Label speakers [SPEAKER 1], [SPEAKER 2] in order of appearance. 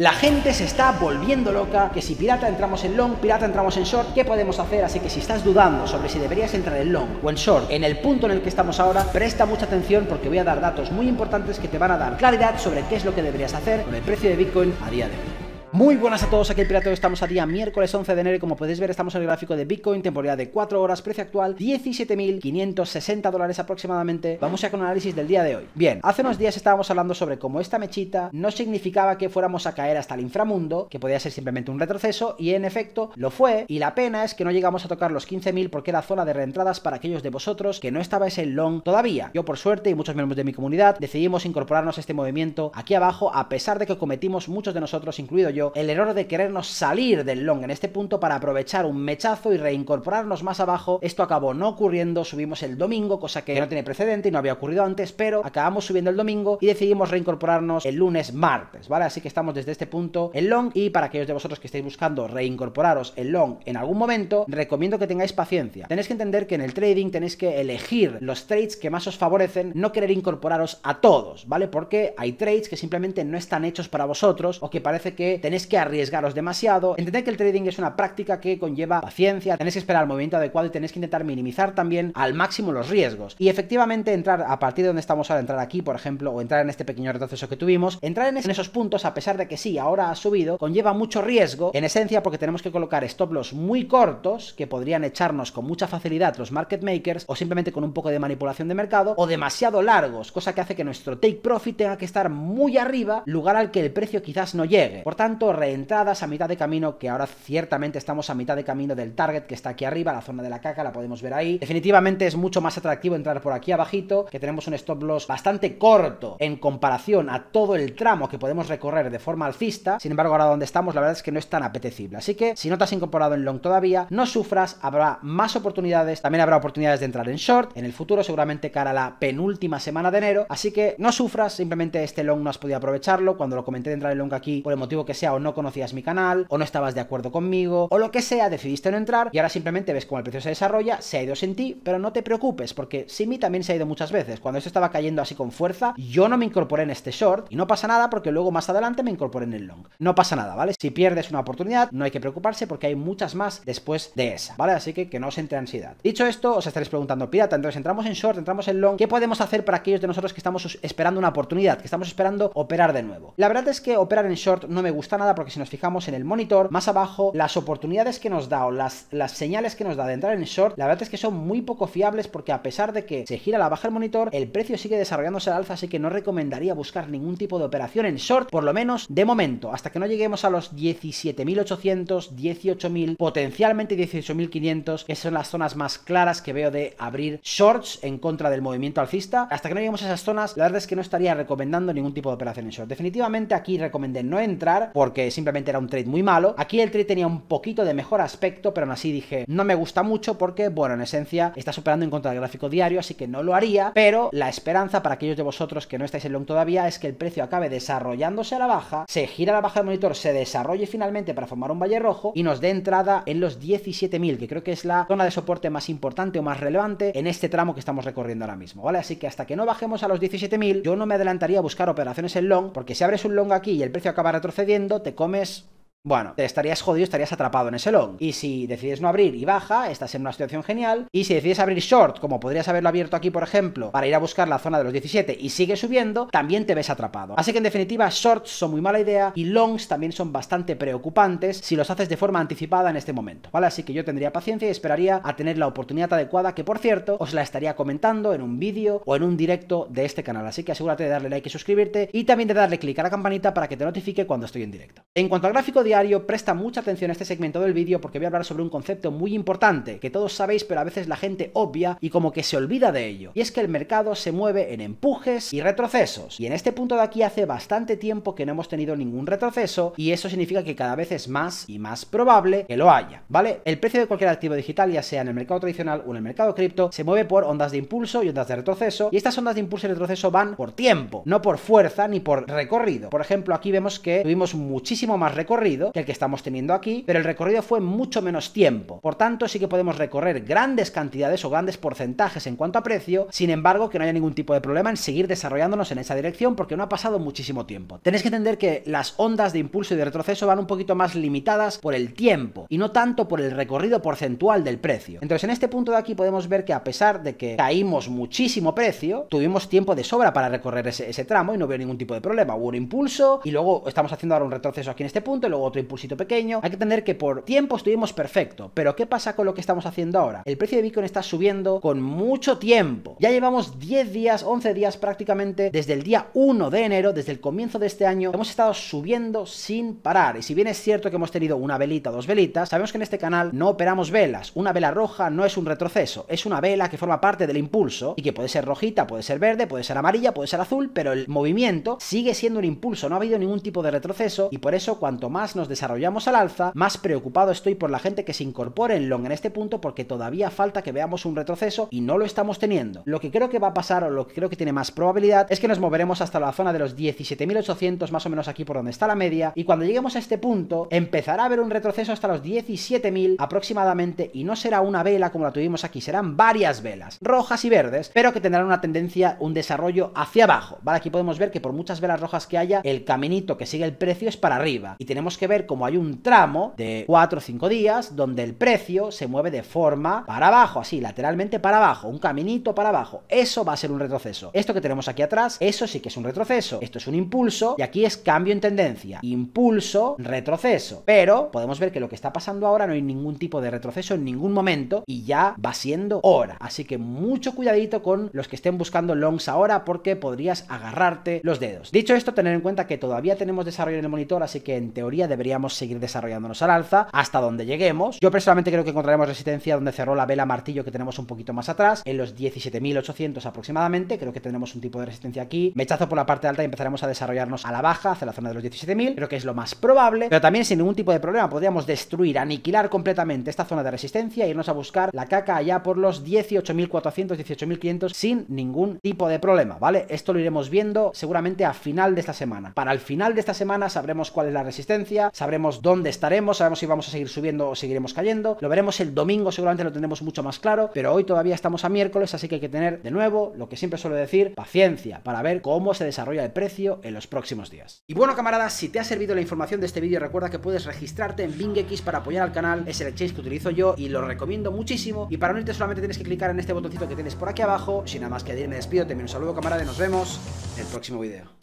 [SPEAKER 1] La gente se está volviendo loca, que si pirata entramos en long, pirata entramos en short, ¿qué podemos hacer? Así que si estás dudando sobre si deberías entrar en long o en short, en el punto en el que estamos ahora, presta mucha atención porque voy a dar datos muy importantes que te van a dar claridad sobre qué es lo que deberías hacer con el precio de Bitcoin a día de hoy. Muy buenas a todos, aquí el Pirateo, estamos a día miércoles 11 de enero como podéis ver estamos en el gráfico de Bitcoin, temporalidad de 4 horas, precio actual 17.560 dólares aproximadamente. Vamos ya con el análisis del día de hoy. Bien, hace unos días estábamos hablando sobre cómo esta mechita no significaba que fuéramos a caer hasta el inframundo, que podía ser simplemente un retroceso y en efecto lo fue y la pena es que no llegamos a tocar los 15.000 porque era zona de reentradas para aquellos de vosotros que no estabais en long todavía. Yo por suerte y muchos miembros de mi comunidad decidimos incorporarnos a este movimiento aquí abajo a pesar de que cometimos muchos de nosotros, incluido yo, el error de querernos salir del long en este punto para aprovechar un mechazo y reincorporarnos más abajo. Esto acabó no ocurriendo, subimos el domingo, cosa que no tiene precedente y no había ocurrido antes, pero acabamos subiendo el domingo y decidimos reincorporarnos el lunes martes, ¿vale? Así que estamos desde este punto en long y para aquellos de vosotros que estéis buscando reincorporaros el long en algún momento, recomiendo que tengáis paciencia. Tenéis que entender que en el trading tenéis que elegir los trades que más os favorecen, no querer incorporaros a todos, ¿vale? Porque hay trades que simplemente no están hechos para vosotros o que parece que tenéis tenéis que arriesgaros demasiado. entender que el trading es una práctica que conlleva paciencia, tenéis que esperar el movimiento adecuado y tenéis que intentar minimizar también al máximo los riesgos. Y efectivamente entrar a partir de donde estamos ahora, entrar aquí por ejemplo, o entrar en este pequeño retroceso que tuvimos, entrar en esos puntos a pesar de que sí, ahora ha subido, conlleva mucho riesgo, en esencia porque tenemos que colocar stop loss muy cortos que podrían echarnos con mucha facilidad los market makers o simplemente con un poco de manipulación de mercado o demasiado largos, cosa que hace que nuestro take profit tenga que estar muy arriba, lugar al que el precio quizás no llegue. Por tanto, reentradas a mitad de camino, que ahora ciertamente estamos a mitad de camino del target que está aquí arriba, la zona de la caca, la podemos ver ahí. Definitivamente es mucho más atractivo entrar por aquí abajito, que tenemos un stop loss bastante corto en comparación a todo el tramo que podemos recorrer de forma alcista. Sin embargo, ahora donde estamos, la verdad es que no es tan apetecible. Así que si no te has incorporado en long todavía, no sufras, habrá más oportunidades, también habrá oportunidades de entrar en short en el futuro, seguramente cara a la penúltima semana de enero. Así que no sufras, simplemente este long no has podido aprovecharlo. Cuando lo comenté de entrar en long aquí, por el motivo que sea, o no conocías mi canal, o no estabas de acuerdo conmigo, o lo que sea, decidiste no entrar y ahora simplemente ves cómo el precio se desarrolla, se ha ido sin ti, pero no te preocupes, porque mí también se ha ido muchas veces. Cuando esto estaba cayendo así con fuerza, yo no me incorporé en este short y no pasa nada porque luego más adelante me incorporé en el long. No pasa nada, ¿vale? Si pierdes una oportunidad, no hay que preocuparse porque hay muchas más después de esa, ¿vale? Así que que no os entre ansiedad. Dicho esto, os estaréis preguntando, pirata, entonces entramos en short, entramos en long, ¿qué podemos hacer para aquellos de nosotros que estamos esperando una oportunidad, que estamos esperando operar de nuevo? La verdad es que operar en short no me gusta nada porque si nos fijamos en el monitor, más abajo, las oportunidades que nos da o las, las señales que nos da de entrar en short, la verdad es que son muy poco fiables porque a pesar de que se gira la baja el monitor, el precio sigue desarrollándose al alza, así que no recomendaría buscar ningún tipo de operación en short, por lo menos de momento, hasta que no lleguemos a los 17.800, 18.000, potencialmente 18.500, que son las zonas más claras que veo de abrir shorts en contra del movimiento alcista. Hasta que no lleguemos a esas zonas, la verdad es que no estaría recomendando ningún tipo de operación en short. Definitivamente aquí recomendé no entrar por porque simplemente era un trade muy malo. Aquí el trade tenía un poquito de mejor aspecto, pero aún así dije, no me gusta mucho porque, bueno, en esencia está superando en contra del gráfico diario, así que no lo haría, pero la esperanza para aquellos de vosotros que no estáis en long todavía es que el precio acabe desarrollándose a la baja, se gira a la baja del monitor, se desarrolle finalmente para formar un valle rojo y nos dé entrada en los 17.000, que creo que es la zona de soporte más importante o más relevante en este tramo que estamos recorriendo ahora mismo, ¿vale? Así que hasta que no bajemos a los 17.000, yo no me adelantaría a buscar operaciones en long, porque si abres un long aquí y el precio acaba retrocediendo, te comes bueno, te estarías jodido, estarías atrapado en ese long. Y si decides no abrir y baja, estás en una situación genial. Y si decides abrir short, como podrías haberlo abierto aquí, por ejemplo, para ir a buscar la zona de los 17 y sigue subiendo, también te ves atrapado. Así que en definitiva, shorts son muy mala idea y longs también son bastante preocupantes si los haces de forma anticipada en este momento, ¿vale? Así que yo tendría paciencia y esperaría a tener la oportunidad adecuada, que por cierto, os la estaría comentando en un vídeo o en un directo de este canal. Así que asegúrate de darle like y suscribirte y también de darle click a la campanita para que te notifique cuando estoy en directo. En cuanto al gráfico presta mucha atención a este segmento del vídeo porque voy a hablar sobre un concepto muy importante que todos sabéis pero a veces la gente obvia y como que se olvida de ello. Y es que el mercado se mueve en empujes y retrocesos. Y en este punto de aquí hace bastante tiempo que no hemos tenido ningún retroceso y eso significa que cada vez es más y más probable que lo haya, ¿vale? El precio de cualquier activo digital, ya sea en el mercado tradicional o en el mercado cripto, se mueve por ondas de impulso y ondas de retroceso y estas ondas de impulso y retroceso van por tiempo, no por fuerza ni por recorrido. Por ejemplo, aquí vemos que tuvimos muchísimo más recorrido que el que estamos teniendo aquí, pero el recorrido fue mucho menos tiempo. Por tanto, sí que podemos recorrer grandes cantidades o grandes porcentajes en cuanto a precio, sin embargo, que no haya ningún tipo de problema en seguir desarrollándonos en esa dirección porque no ha pasado muchísimo tiempo. Tenéis que entender que las ondas de impulso y de retroceso van un poquito más limitadas por el tiempo y no tanto por el recorrido porcentual del precio. Entonces, en este punto de aquí podemos ver que a pesar de que caímos muchísimo precio, tuvimos tiempo de sobra para recorrer ese, tramo y no veo ningún tipo de problema. Hubo un impulso y luego estamos haciendo ahora un retroceso aquí en este punto y luego otro impulsito pequeño. Hay que entender que por tiempo estuvimos perfecto, pero ¿qué pasa con lo que estamos haciendo ahora? El precio de Bitcoin está subiendo con mucho tiempo. Ya llevamos 10 días, 11 días prácticamente desde el día 1 de enero, desde el comienzo de este año, hemos estado subiendo sin parar. Y si bien es cierto que hemos tenido una velita, dos velitas, sabemos que en este canal no operamos velas. Una vela roja no es un retroceso, es una vela que forma parte del impulso y que puede ser rojita, puede ser verde, puede ser amarilla, puede ser azul, pero el movimiento sigue siendo un impulso, no ha habido ningún tipo de retroceso y por eso cuanto más nos desarrollamos al alza, más preocupado estoy por la gente que se incorpore en long en este punto porque todavía falta que veamos un retroceso y no lo estamos teniendo. Lo que creo que va a pasar o lo que creo que tiene más probabilidad es que nos moveremos hasta la zona de los 17.800 más o menos aquí por donde está la media y cuando lleguemos a este punto empezará a haber un retroceso hasta los 17.000 aproximadamente y no será una vela como la tuvimos aquí, serán varias velas, rojas y verdes, pero que tendrán una tendencia, un desarrollo hacia abajo, ¿vale? Aquí podemos ver que por muchas velas rojas que haya, el caminito que sigue el precio es para arriba y tenemos que ver como hay un tramo de 4 o 5 días donde el precio se mueve de forma para abajo, así, lateralmente para abajo, un caminito para abajo. Eso va a ser un retroceso. Esto que tenemos aquí atrás, eso sí que es un retroceso. Esto es un impulso y aquí es cambio en tendencia. Impulso, retroceso. Pero podemos ver que lo que está pasando ahora no hay ningún tipo de retroceso en ningún momento y ya va siendo hora. Así que mucho cuidadito con los que estén buscando longs ahora porque podrías agarrarte los dedos. Dicho esto, tener en cuenta que todavía tenemos desarrollo en el monitor, así que en teoría de deberíamos seguir desarrollándonos al alza hasta donde lleguemos. Yo personalmente creo que encontraremos resistencia donde cerró la vela martillo que tenemos un poquito más atrás, en los 17.800 aproximadamente. Creo que tenemos un tipo de resistencia aquí. Mechazo por la parte alta y empezaremos a desarrollarnos a la baja, hacia la zona de los 17.000. Creo que es lo más probable, pero también sin ningún tipo de problema podríamos destruir, aniquilar completamente esta zona de resistencia e irnos a buscar la caca allá por los 18.400, 18.500 sin ningún tipo de problema, ¿vale? Esto lo iremos viendo seguramente a final de esta semana. Para el final de esta semana sabremos cuál es la resistencia, sabremos dónde estaremos, sabemos si vamos a seguir subiendo o seguiremos cayendo, lo veremos el domingo, seguramente lo tendremos mucho más claro, pero hoy todavía estamos a miércoles, así que hay que tener de nuevo lo que siempre suelo decir, paciencia, para ver cómo se desarrolla el precio en los próximos días. Y bueno camaradas, si te ha servido la información de este vídeo, recuerda que puedes registrarte en BingX para apoyar al canal, es el exchange que utilizo yo y lo recomiendo muchísimo, y para unirte solamente tienes que clicar en este botoncito que tienes por aquí abajo, sin nada más que decir me despido, te envío un saludo camarada y nos vemos en el próximo vídeo.